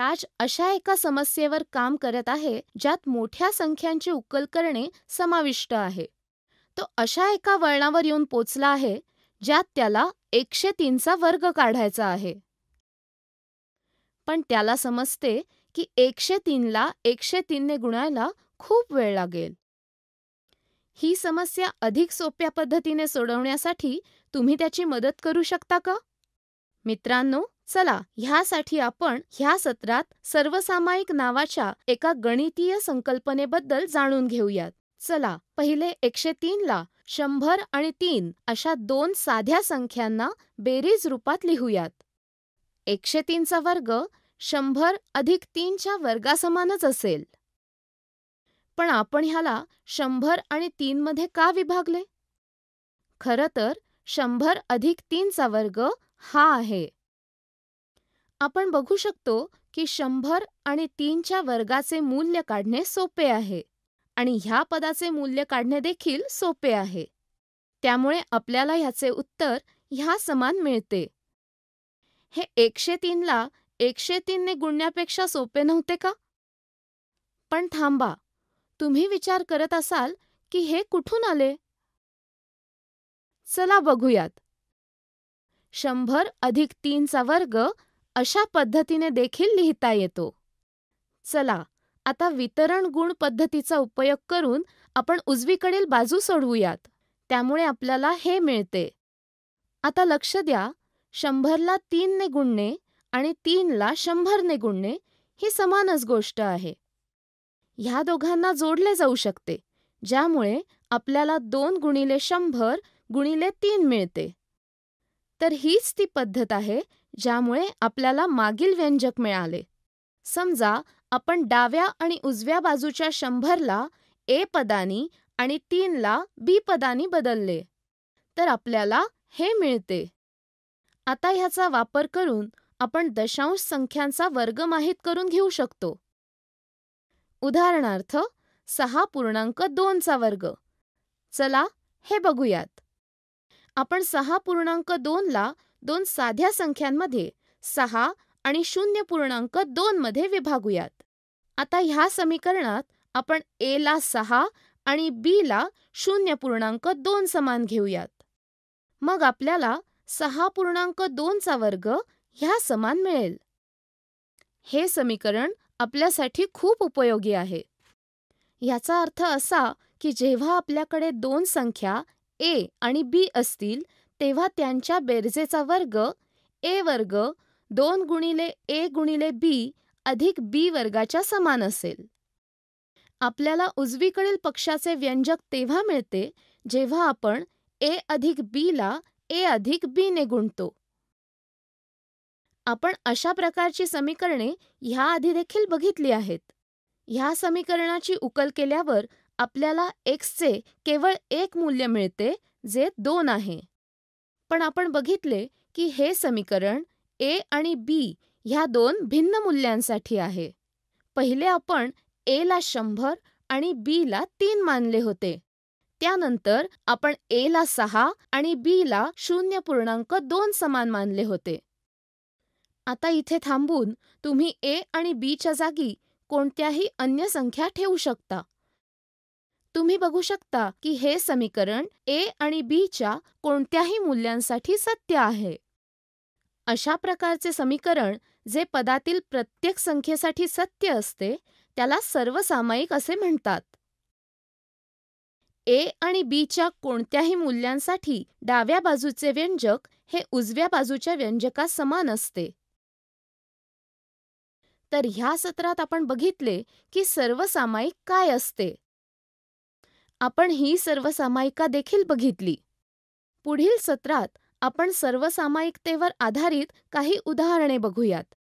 राज अशा एका समस्येवर काम करत आहे ज्यात मोठ्या संख्यांची उकल करणे समाविष्ट आहे तो अशा एका वळणावर येऊन पोचला आहे ज्यात त्याला एकशे तीनचा वर्ग काढायचा आहे पण त्याला समजते की एकशे तीनला एकशे तीनने गुणायला खूप वेळ लागेल ही समस्या अधिक सोप्या पद्धतीने सोडवण्यासाठी तुम्ही त्याची मदत करू शकता का मित्रांनो चला ह्यासाठी आपण ह्या सत्रात सर्वसामायिक नावाच्या एका गणितीय संकल्पनेबद्दल जाणून घेऊयात चला पहिले एकशे तीनला ला शंभर आणि तीन अशा दोन साध्या संख्यांना बेरीज रूपात लिहूयात एकशे तीनचा वर्ग शंभर अधिक तीनच्या वर्गासमानच असेल पण आपण ह्याला शंभर आणि तीनमध्ये का विभागले खरं तर शंभर अधिक तीनचा वर्ग हा आहे आपण बघू शकतो की शंभर आणि तीनच्या वर्गाचे मूल्य काढणे सोपे आहे आणि ह्या पदाचे मूल्य काढणे देखील सोपे आहे त्यामुळे आपल्याला ह्याचे उत्तर ह्या समान मिळते हे एकशे तीनला एकशे तीनने गुणण्यापेक्षा सोपे नव्हते का पण थांबा तुम्ही विचार करत असाल की हे कुठून आले चला बघूयात शंभर अधिक तीनचा वर्ग अशा पद्धतीने देखील लिहिता येतो चला आता वितरण गुण पद्धतीचा उपयोग करून आपण उजवीकडील बाजू सोडवूयात त्यामुळे आपल्याला हे मिळते आता लक्ष द्या शंभरला तीनने गुणणे आणि तीनला शंभरने गुणणे ही समानच गोष्ट आहे ह्या दोघांना जोडले जाऊ शकते ज्यामुळे आपल्याला दोन गुणिले शंभर गुणिले तीन मिळते तर हीच ती पद्धत आहे ज्यामुळे आपल्याला मागील व्यंजक मिळाले समजा आपण डाव्या आणि उजव्या बाजूच्या शंभरला ए पदानी आणि तीनला बी पदानी बदलले तर आपल्याला हे मिळते आता ह्याचा वापर करून आपण दशांश संख्यांचा वर्ग माहीत करून घेऊ शकतो उदाहरणार्थ सहा पूर्णांक दोनचा वर्ग चला हे बघूयात आपण सहा पूर्णांक दोनला दोन साध्या संख्यांमध्ये सहा आणि शून्य पूर्णांक दोन मध्ये विभागूयात आता ह्या समीकरणात आपण ए ला सहा आणि बी ला शून्य पूर्णांक दोन समान घेऊयात मग आपल्याला सहा पूर्णांक दोनचा वर्ग ह्या समान मिळेल हे समीकरण आपल्यासाठी खूप उपयोगी आहे याचा अर्थ असा की जेव्हा आपल्याकडे दोन संख्या ए आणि बी असतील तेव्हा त्यांच्या बेरजेचा वर्ग ए वर्ग दोन गुणिले ए गुणिले बी अधिक बी वर्गाच्या समान असेल आपल्याला उजवीकडील पक्षाचे व्यंजक तेव्हा मिळते जेव्हा आपण ए अधिक बीला ए अधिक बीने गुणतो आपण अशा प्रकारची समीकरणे ह्याआधी देखील बघितली आहेत ह्या समीकरणाची उकल केल्यावर आपल्याला एक्सचे केवळ एक मूल्य मिळते जे दोन आहे पण आपण बघितले की हे समीकरण ए आणि बी ह्या दोन भिन्न मूल्यांसाठी आहे पहिले आपण ए ला शंभर आणि बी ला तीन मानले होते त्यानंतर आपण ए ला सहा आणि बी ला शून्य पूर्णांक दोन समान मानले होते आता इथे थांबून तुम्ही ए आणि बीच्या जागी कोणत्याही अन्य संख्या ठेवू शकता तुम्ही बघू शकता की हे समीकरण ए आणि बी च्या कोणत्याही मूल्यांसाठी सत्य आहे अशा प्रकारचे समीकरण जे पदातील प्रत्येक संख्येसाठी सत्य असते त्याला सर्वसामायिक असे म्हणतात ए आणि बीच्या कोणत्याही मूल्यांसाठी डाव्या बाजूचे व्यंजक हे उजव्या बाजूच्या व्यंजका समान असते तर ह्या सत्रात आपण बघितले की सर्वसामायिक काय असते आपण ही सर्वसामायिका देखील बघितली पुढील सत्रात आपण सर्वसामायिकतेवर आधारित काही उदाहरणे बघूयात